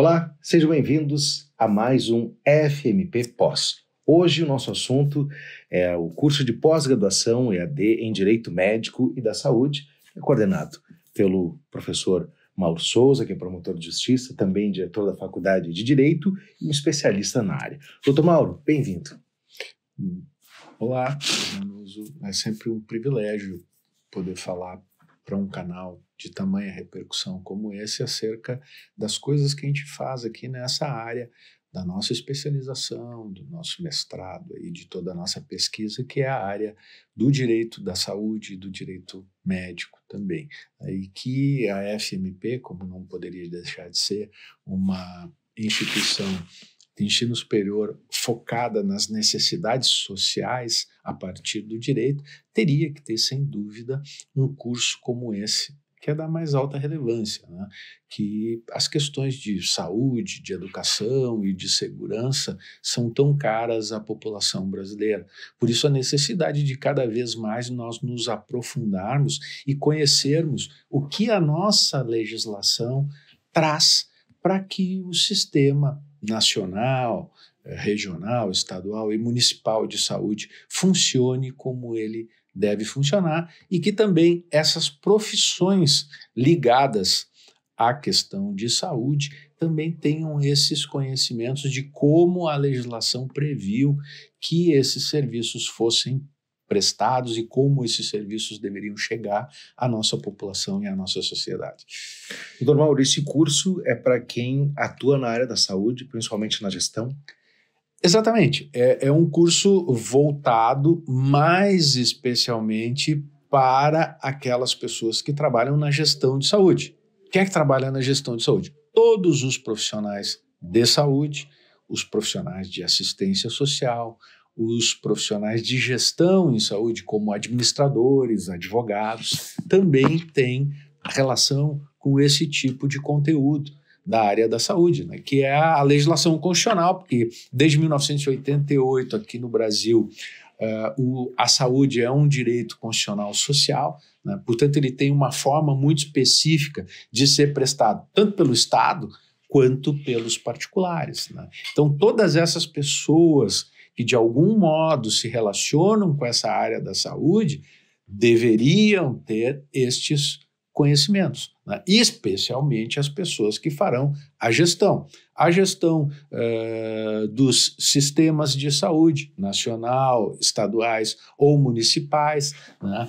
Olá, sejam bem-vindos a mais um FMP Pós. Hoje o nosso assunto é o curso de pós-graduação EAD em Direito Médico e da Saúde, coordenado pelo professor Mauro Souza, que é promotor de justiça, também diretor da Faculdade de Direito e um especialista na área. Doutor Mauro, bem-vindo. Olá, É sempre um privilégio poder falar para um canal de tamanha repercussão como esse acerca das coisas que a gente faz aqui nessa área da nossa especialização, do nosso mestrado e de toda a nossa pesquisa, que é a área do direito da saúde e do direito médico também. E que a FMP, como não poderia deixar de ser, uma instituição de ensino superior focada nas necessidades sociais a partir do direito, teria que ter, sem dúvida, um curso como esse, que é da mais alta relevância, né? que as questões de saúde, de educação e de segurança são tão caras à população brasileira. Por isso, a necessidade de cada vez mais nós nos aprofundarmos e conhecermos o que a nossa legislação traz para que o sistema nacional, eh, regional, estadual e municipal de saúde funcione como ele deve funcionar e que também essas profissões ligadas à questão de saúde também tenham esses conhecimentos de como a legislação previu que esses serviços fossem prestados e como esses serviços deveriam chegar à nossa população e à nossa sociedade. Doutor Mauro, esse curso é para quem atua na área da saúde, principalmente na gestão? Exatamente. É, é um curso voltado mais especialmente para aquelas pessoas que trabalham na gestão de saúde. Quem é que trabalha na gestão de saúde? Todos os profissionais de saúde, os profissionais de assistência social, os profissionais de gestão em saúde, como administradores, advogados, também têm relação com esse tipo de conteúdo da área da saúde, né, que é a legislação constitucional, porque desde 1988 aqui no Brasil Uh, o, a saúde é um direito constitucional social, né? portanto, ele tem uma forma muito específica de ser prestado, tanto pelo Estado quanto pelos particulares. Né? Então, todas essas pessoas que de algum modo se relacionam com essa área da saúde deveriam ter estes conhecimentos, né? especialmente as pessoas que farão a gestão, a gestão uh, dos sistemas de saúde nacional, estaduais ou municipais, né?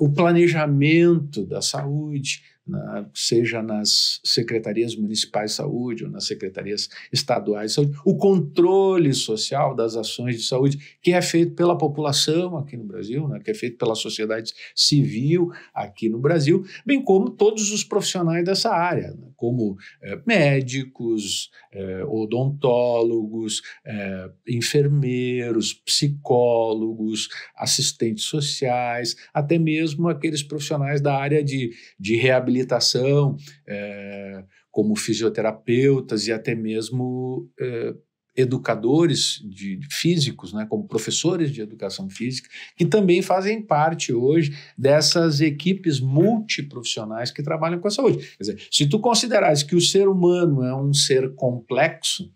o planejamento da saúde, na, seja nas secretarias municipais de saúde ou nas secretarias estaduais de saúde, o controle social das ações de saúde, que é feito pela população aqui no Brasil, né, que é feito pela sociedade civil aqui no Brasil, bem como todos os profissionais dessa área, né, como é, médicos, é, odontólogos, é, enfermeiros, psicólogos, assistentes sociais, até mesmo aqueles profissionais da área de, de reabilitação reabilitação, é, como fisioterapeutas e até mesmo é, educadores de, físicos, né, como professores de educação física, que também fazem parte hoje dessas equipes multiprofissionais que trabalham com a saúde. Quer dizer, se tu considerares que o ser humano é um ser complexo,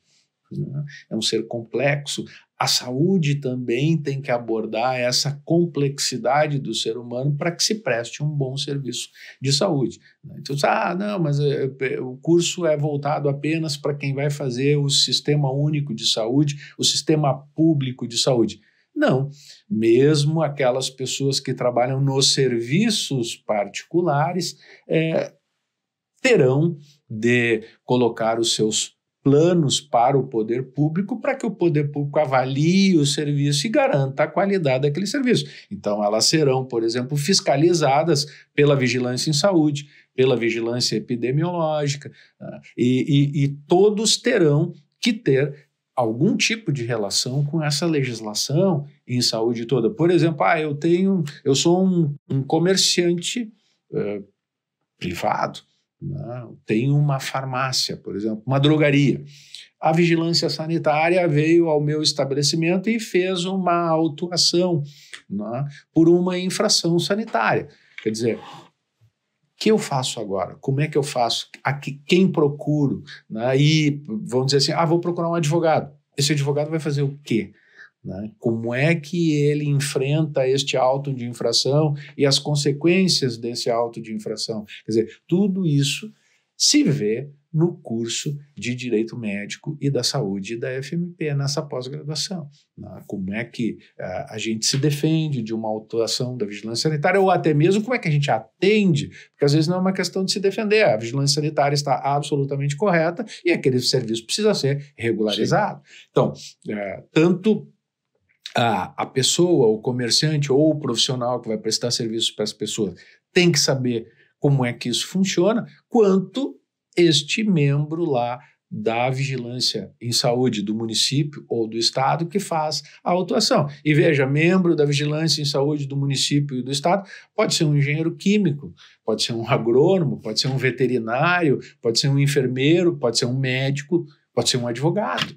né? é um ser complexo. A saúde também tem que abordar essa complexidade do ser humano para que se preste um bom serviço de saúde. Né? Então, ah, não, mas eh, o curso é voltado apenas para quem vai fazer o sistema único de saúde, o sistema público de saúde. Não, mesmo aquelas pessoas que trabalham nos serviços particulares é, terão de colocar os seus planos para o poder público para que o poder público avalie o serviço e garanta a qualidade daquele serviço. Então, elas serão, por exemplo, fiscalizadas pela vigilância em saúde, pela vigilância epidemiológica, ah, e, e, e todos terão que ter algum tipo de relação com essa legislação em saúde toda. Por exemplo, ah, eu tenho, eu sou um, um comerciante uh, privado, né? tem uma farmácia, por exemplo, uma drogaria. A vigilância sanitária veio ao meu estabelecimento e fez uma autuação né? por uma infração sanitária. Quer dizer, o que eu faço agora? Como é que eu faço? A que, quem procuro? Né? E vão dizer assim: ah, vou procurar um advogado. Esse advogado vai fazer o quê? Né? Como é que ele enfrenta este auto de infração e as consequências desse auto de infração? Quer dizer, tudo isso se vê no curso de Direito Médico e da Saúde da FMP, nessa pós-graduação. Né? Como é que uh, a gente se defende de uma autuação da vigilância sanitária, ou até mesmo como é que a gente atende, porque às vezes não é uma questão de se defender, a vigilância sanitária está absolutamente correta e aquele serviço precisa ser regularizado. Sim. Então, uh, tanto a, pessoa, o comerciante ou o profissional que vai prestar serviço para as pessoas tem que saber como é que isso funciona, quanto este membro lá da vigilância em saúde do município ou do estado que faz a autuação. E veja, membro da vigilância em saúde do município e do estado pode ser um engenheiro químico, pode ser um agrônomo, pode ser um veterinário, pode ser um enfermeiro, pode ser um médico, pode ser um advogado.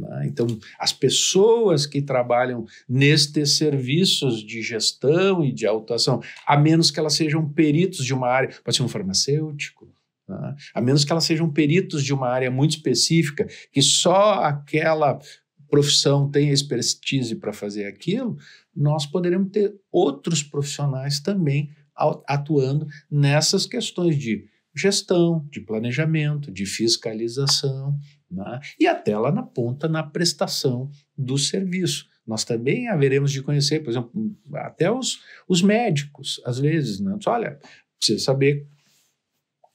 Né? Então, as pessoas que trabalham nestes serviços de gestão e de autuação, a menos que elas sejam peritos de uma área, pode ser um farmacêutico, né? a menos que elas sejam peritos de uma área muito específica, que só aquela profissão tem expertise para fazer aquilo, nós poderemos ter outros profissionais também atuando nessas questões de gestão, de planejamento, de fiscalização, né? e até lá na ponta na prestação do serviço. Nós também haveremos de conhecer, por exemplo, hum, até os, os médicos, às vezes, né? olha, precisa saber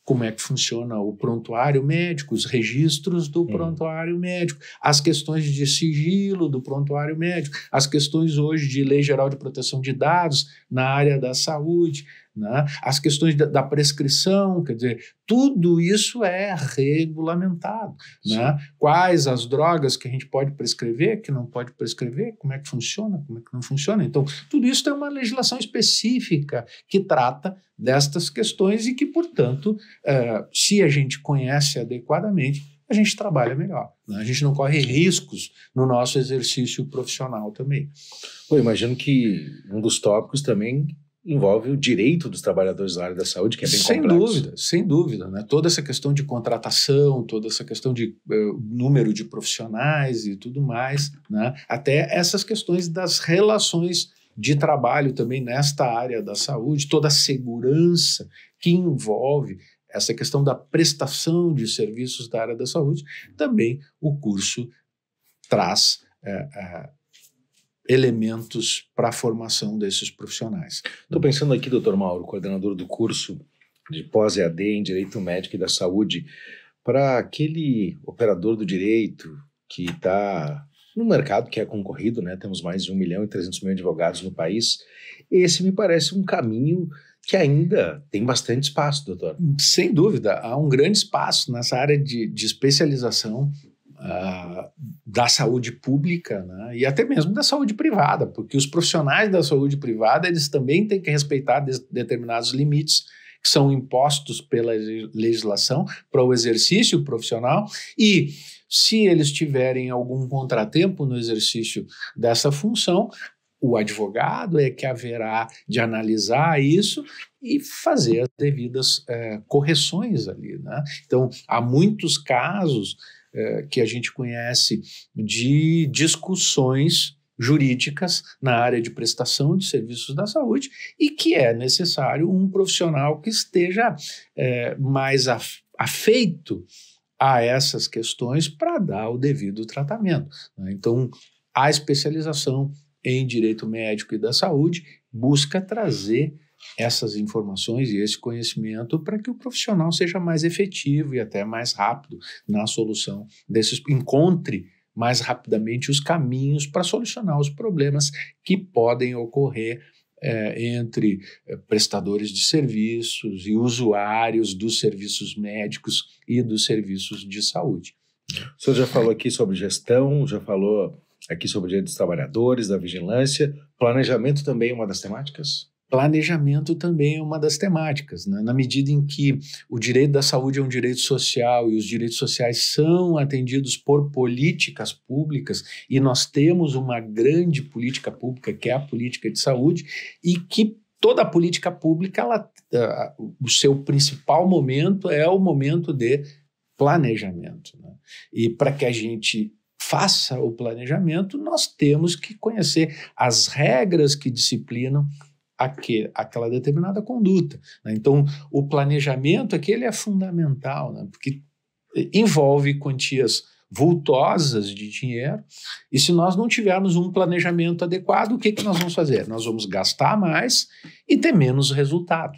como é que funciona o prontuário médico, os registros do prontuário médico, as questões de sigilo do prontuário médico, as questões hoje de lei geral de proteção de dados na área da saúde né? as questões da, prescrição, quer dizer, tudo isso é regulamentado. Né? Quais as drogas que a gente pode prescrever, que não pode prescrever, como é que funciona, como é que não funciona. Então, tudo isso tem uma legislação específica que trata destas questões e que, portanto, é, se a gente conhece adequadamente, a gente trabalha melhor. Né? A gente não corre riscos no nosso exercício profissional também. Eu imagino que um dos tópicos também envolve o direito dos trabalhadores da área da saúde, que é bem sem complexo. Sem dúvida, sem dúvida. Né? Toda essa questão de contratação, toda essa questão de uh, número de profissionais e tudo mais, né? até essas questões das relações de trabalho também nesta área da saúde, toda a segurança que envolve essa questão da prestação de serviços da área da saúde, também o curso traz é, elementos para a formação desses profissionais. Estou pensando aqui, doutor Mauro, coordenador do curso de pós-EAD em Direito Médico e da Saúde, para aquele operador do direito que está no mercado que é concorrido, né? temos mais de 1 milhão e 300 mil advogados no país, esse me parece um caminho que ainda tem bastante espaço, doutor. Sem dúvida, há um grande espaço nessa área de, de especialização ah, da saúde pública né? e até mesmo da saúde privada, porque os profissionais da saúde privada eles também têm que respeitar de determinados limites que são impostos pela legislação para o exercício profissional e se eles tiverem algum contratempo no exercício dessa função, o advogado é que haverá de analisar isso e fazer as devidas é, correções ali. Né? Então, há muitos casos eh, que a gente conhece de discussões jurídicas na área de prestação de serviços da saúde e que é necessário um profissional que esteja eh, mais afeito a essas questões para dar o devido tratamento. Né? Então, a especialização em direito médico e da saúde busca trazer essas informações e esse conhecimento para que o profissional seja mais efetivo e até mais rápido na solução desses, encontre mais rapidamente os caminhos para solucionar os problemas que podem ocorrer é, entre eh, prestadores de serviços e usuários dos serviços médicos e dos serviços de saúde. O senhor já falou aqui sobre gestão, já falou aqui sobre o direito dos trabalhadores, da vigilância. Planejamento também é uma das temáticas? Planejamento também é uma das temáticas, né? na medida em que o direito da saúde é um direito social e os direitos sociais são atendidos por políticas públicas, e nós temos uma grande política pública que é a política de saúde e que toda a política pública, ela, eh, o seu principal momento é o momento de planejamento. Né? E para que a gente faça o planejamento, nós temos que conhecer as regras que disciplinam aquele, aquela determinada conduta. Né? Então, o planejamento aqui ele é fundamental, né? porque envolve quantias vultosas de dinheiro, e se nós não tivermos um planejamento adequado, o que, que nós vamos fazer? Nós vamos gastar mais e ter menos resultado.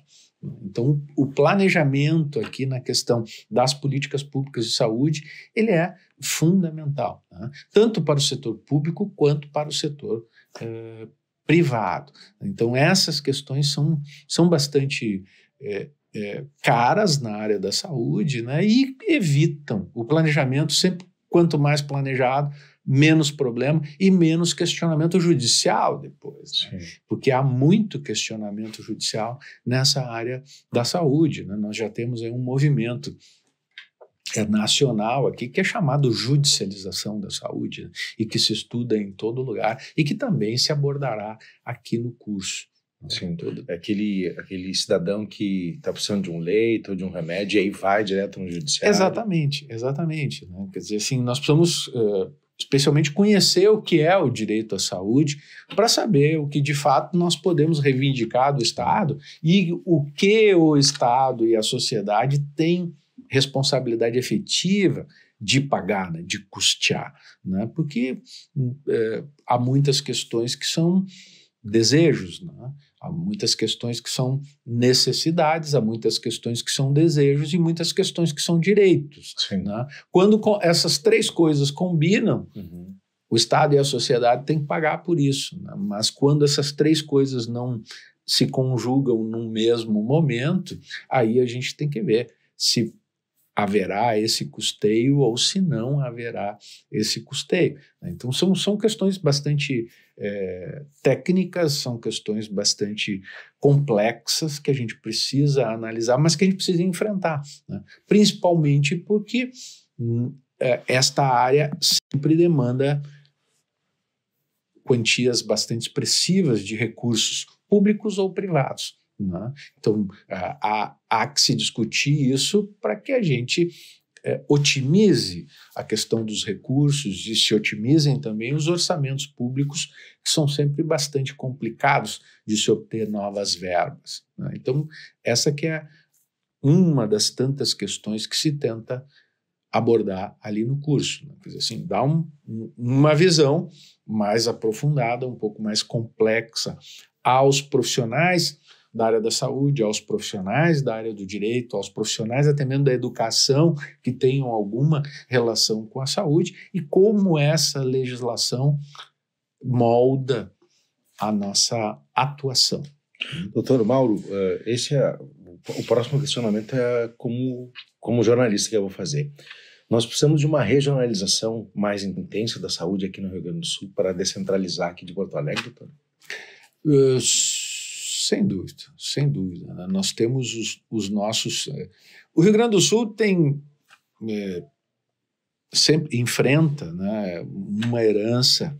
Então, o planejamento aqui na questão das políticas públicas de saúde, ele é fundamental, né? tanto para o setor público quanto para o setor eh, privado. Então, essas questões são, são bastante é, é, caras na área da saúde né, e evitam o planejamento sempre. Quanto mais planejado, menos problema e menos questionamento judicial depois, né? porque há muito questionamento judicial nessa área da saúde. Né? Nós já temos um movimento é nacional aqui, que é chamado judicialização da saúde né? e que se estuda em todo lugar e que também se abordará aqui no curso. Né, Sim, tudo. É aquele, aquele cidadão que está precisando de um leito, de um remédio, e aí vai direto no judiciário. Exatamente, exatamente. Né? Quer dizer, assim, nós precisamos uh, especialmente conhecer o que é o direito à saúde para saber o que de fato nós podemos reivindicar do Estado e o que o Estado e a sociedade têm responsabilidade efetiva de pagar, né, de custear, né, porque é, há muitas questões que são desejos, né, há muitas questões que são necessidades, há muitas questões que são desejos e muitas questões que são direitos. Né? Quando essas três coisas combinam, uhum. o Estado e a sociedade têm que pagar por isso, né? mas quando essas três coisas não se conjugam num mesmo momento, aí a gente tem que ver se haverá esse custeio ou se não haverá esse custeio. Né? Então, são, são questões bastante é, técnicas, são questões bastante complexas que a gente precisa analisar, mas que a gente precisa enfrentar, né? principalmente porque hum, é, esta área sempre demanda quantias bastante expressivas de recursos públicos ou privados. Né? Então, é, há, há que se discutir isso para que a gente é, otimize a questão dos recursos e se otimizem também os orçamentos públicos, que são sempre bastante complicados de se obter novas verbas. Né? Então, essa que é uma das tantas questões que se tenta abordar ali no curso. Né? Quer dizer, assim, dá um, uma visão mais aprofundada, um pouco mais complexa aos profissionais da área da saúde, aos profissionais da área do direito, aos profissionais até mesmo da educação que tenham alguma relação com a saúde e como essa legislação molda a nossa atuação. Doutor Mauro, eh, esse é o próximo questionamento é como como jornalista que eu vou fazer. Nós precisamos de uma regionalização mais intensa da saúde aqui no Rio Grande do Sul para descentralizar aqui de Porto Alegre, doutor? Eh, sem dúvida, sem dúvida. Né? Nós temos os, os nossos. Eh, o Rio Grande do Sul tem. É, sempre enfrenta né, uma herança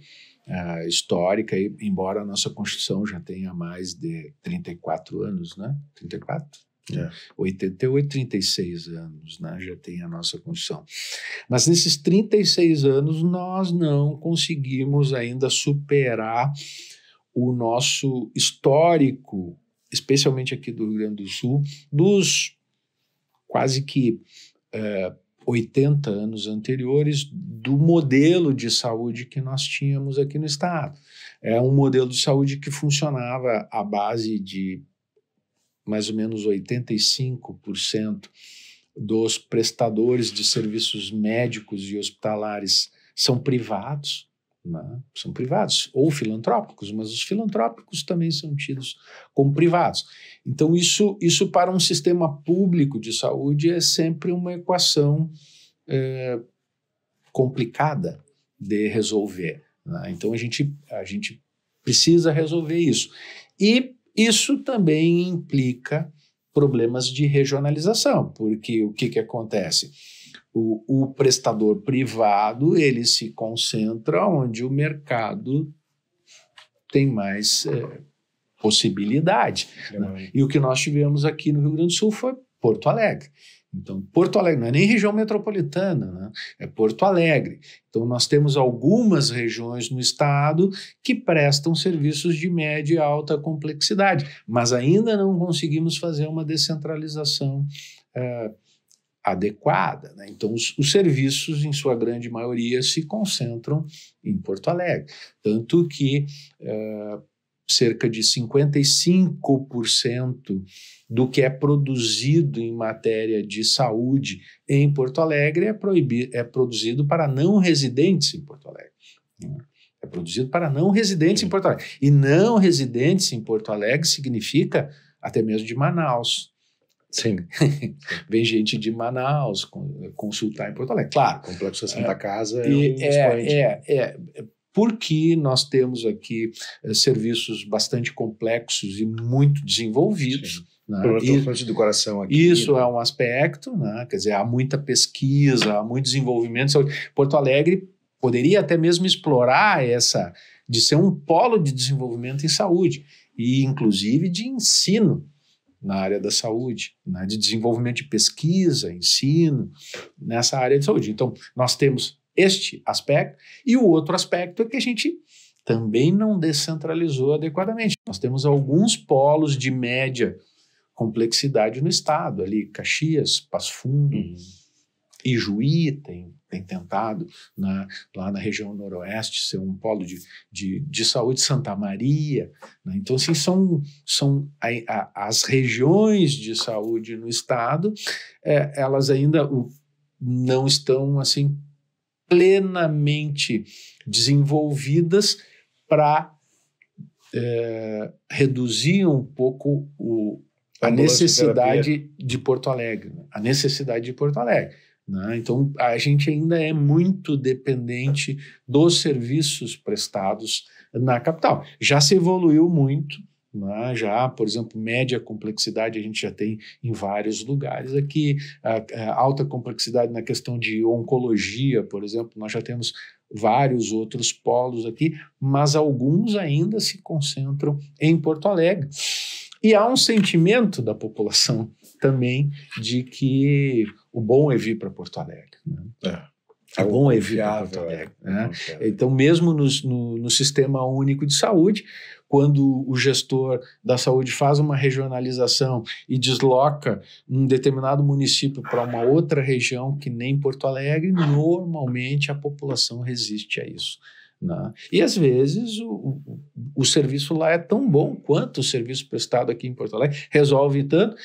uh, histórica, e, embora a nossa Constituição já tenha mais de 34 anos, né? 34? É. 88, 36 anos, né? já tem a nossa Constituição. Mas nesses 36 anos, nós não conseguimos ainda superar o nosso histórico, especialmente aqui do Rio Grande do Sul, dos quase que é, eh, 80 anos anteriores do modelo de saúde que nós tínhamos aqui no estado. É um modelo de saúde que funcionava à base de mais ou menos 85% dos prestadores de serviços médicos e hospitalares são privados. Né, são privados, ou filantrópicos, mas os filantrópicos também são tidos como privados. Então, isso, isso para um sistema público de saúde é sempre uma equação é, complicada de resolver. Né? Então, a gente, a gente precisa resolver isso. E isso também implica problemas de regionalização, porque o que, que acontece? O, o prestador privado ele se concentra onde o mercado tem mais é, possibilidade. Né? E o que nós tivemos aqui no Rio Grande do Sul foi Porto Alegre. Então, Porto Alegre não é nem região metropolitana, né? é Porto Alegre. Então, nós temos algumas regiões no estado que prestam serviços de média e alta complexidade, mas ainda não conseguimos fazer uma descentralização. É, adequada. Né? Então, os, os, serviços, em sua grande maioria, se concentram em Porto Alegre. Tanto que eh, cerca de 55% do que é produzido em matéria de saúde em Porto Alegre é, proibido, é produzido para não residentes em Porto Alegre. Né? É produzido para não residentes Sim. em Porto Alegre. E não residentes em Porto Alegre significa até mesmo de Manaus, Sim. Vem gente de Manaus eh, consultar em Porto Alegre. Claro. Complexo Complexo Santa é. Casa é e um é, é, é, porque nós temos aqui é, serviços bastante complexos e muito desenvolvidos. Sim. Né? do coração aqui, isso né? é um aspecto, né? quer dizer, há muita pesquisa, há muito desenvolvimento. Porto Alegre poderia até mesmo explorar essa, de ser um polo de desenvolvimento em saúde, e inclusive de ensino na área da saúde, né, de desenvolvimento de pesquisa, ensino, nessa área de saúde. Então, nós temos este aspecto, e o outro aspecto é que a gente também não descentralizou adequadamente. Nós temos alguns polos de média complexidade no estado, ali Caxias, Passo Fundo, uhum. Ijuí tem tem tentado na, né, lá na região noroeste ser um polo de, de, de saúde Santa Maria. Né? Então, assim, são, são a, a, as regiões de saúde no estado, é, elas ainda não estão assim plenamente desenvolvidas para é, reduzir um pouco o, a necessidade de Porto Alegre, né? a necessidade de Porto Alegre. Né? Então, a gente ainda é muito dependente dos serviços prestados na capital. Já se evoluiu muito, né? já, por exemplo, média complexidade a gente já tem em vários lugares. Aqui, a, a alta complexidade na questão de oncologia, por exemplo, nós já temos vários outros polos aqui, mas alguns ainda se concentram em Porto Alegre. E há um sentimento da população também de que o bom é vir para Porto Alegre. Né? É. É bom é vir para Porto é. Alegre. Né? Então, mesmo no, no, no, sistema único de saúde, quando o gestor da saúde faz uma regionalização e desloca um determinado município para uma outra região que nem Porto Alegre, normalmente a população resiste a isso. Né? E às vezes o, o, o, serviço lá é tão bom quanto o serviço prestado aqui em Porto Alegre, resolve tanto,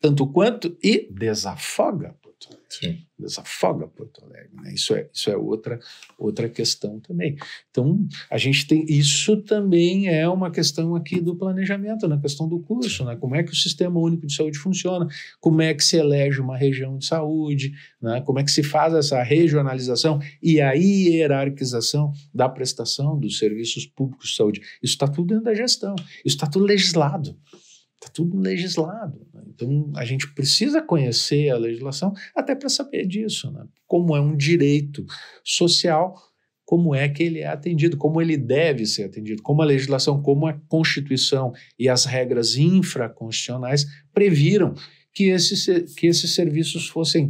tanto quanto e desafoga Porto Alegre, desafoga Porto Alegre. Né? Isso é, isso é outra, outra questão também. Então, a gente tem. Isso também é uma questão aqui do planejamento, na questão do curso, né? Como é que o sistema único de saúde funciona, como é que se elege uma região de saúde, né? como é que se faz essa regionalização e a hierarquização da prestação dos serviços públicos de saúde. Isso está tudo dentro da gestão, isso está tudo legislado. Está tudo legislado. Né? Então, a gente precisa conhecer a legislação até para saber disso. Né? Como é um direito social, como é que ele é atendido, como ele deve ser atendido, como a legislação, como a Constituição e as regras infraconstitucionais previram que, esse, que esses serviços fossem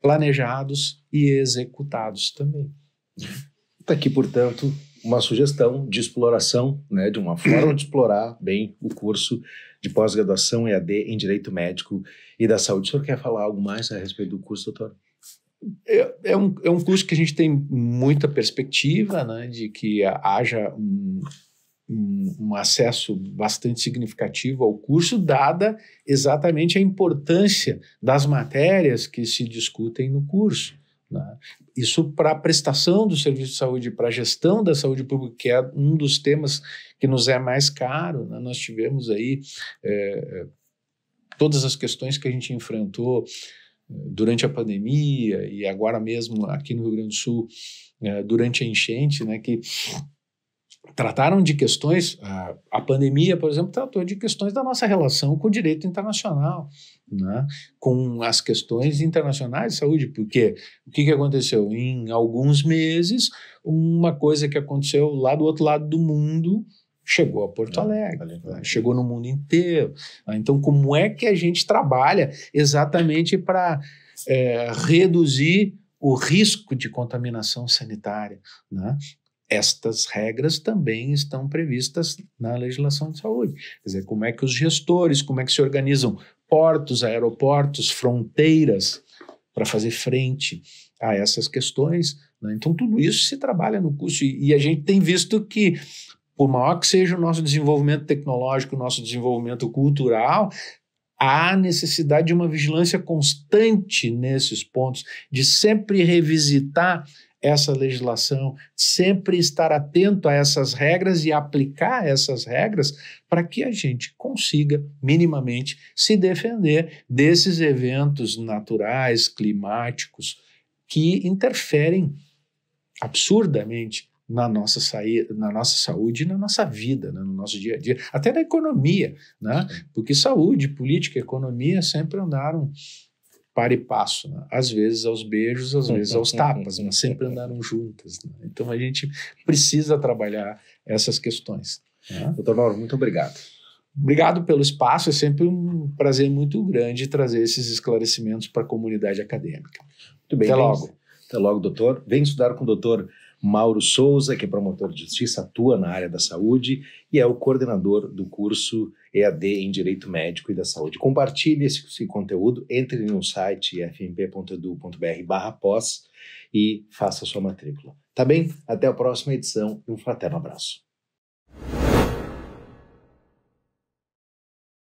planejados e executados também. Está né? aqui, portanto, uma sugestão de exploração, né, de uma forma de explorar bem o curso de pós-graduação EAD em Direito Médico e da Saúde. O senhor quer falar algo mais a respeito do curso, doutor? É, é, um, é um curso que a gente tem muita perspectiva, né, de que haja um, um, um acesso bastante significativo ao curso, dada exatamente a importância das matérias que se discutem no curso. Né? Isso para a prestação do serviço de saúde, para a gestão da saúde pública, que é um dos temas que nos é mais caro. Né? Nós tivemos aí é, todas as questões que a gente enfrentou eh, durante a pandemia e agora mesmo aqui no Rio Grande do Sul, é, durante a enchente, né, que trataram de questões, ah, a, pandemia, por exemplo, tratou de questões da nossa relação com o direito internacional, né? com as questões internacionais de saúde, porque o que, aconteceu? Em alguns meses, uma coisa que aconteceu lá do outro lado do mundo chegou a Porto é, Alegre, né? chegou no mundo inteiro. Né? Então, como é que a gente trabalha exatamente para é, eh, reduzir o risco de contaminação sanitária, né? Estas regras também estão previstas na legislação de saúde. Quer dizer, como é que os gestores, como é que se organizam portos, aeroportos, fronteiras para fazer frente a essas questões. Né? Então, tudo isso se trabalha no curso e, e a gente tem visto que por maior que seja o nosso desenvolvimento tecnológico, o nosso desenvolvimento cultural, há necessidade de uma vigilância constante nesses pontos, de sempre revisitar essa legislação, sempre estar atento a essas regras e aplicar essas regras para que a gente consiga minimamente se defender desses eventos naturais, climáticos, que interferem absurdamente na nossa, saída, na nossa saúde e na nossa vida, né? no nosso dia a dia, até na economia, né? porque saúde, política, economia sempre andaram para e passo, né? às vezes aos beijos, às uhum. vezes aos tapas, mas sempre uhum. andaram juntas. Né? Então a gente precisa trabalhar essas questões. Né? Doutor Mauro, muito obrigado. Obrigado pelo espaço, é sempre um prazer muito grande trazer esses esclarecimentos para a comunidade acadêmica. Muito bem, até bem, logo. Até logo, doutor. Vem estudar com o doutor Mauro Souza, que é promotor de justiça, atua na área da saúde e é o coordenador do curso EAD em Direito Médico e da Saúde. Compartilhe esse, esse conteúdo, entre no site fmp.edu.br pós e faça sua matrícula. Tá bem? Até a próxima edição e um fraterno abraço.